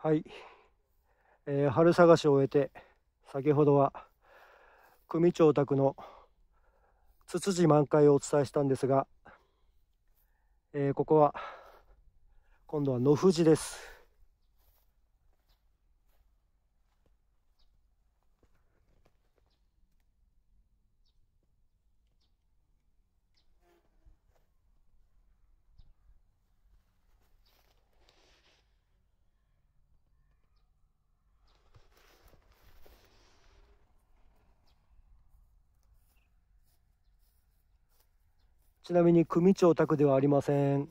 はい、えー、春探しを終えて先ほどは組長宅のツツジ満開をお伝えしたんですが、えー、ここは今度は野富士です。ちなみに組長宅ではありません。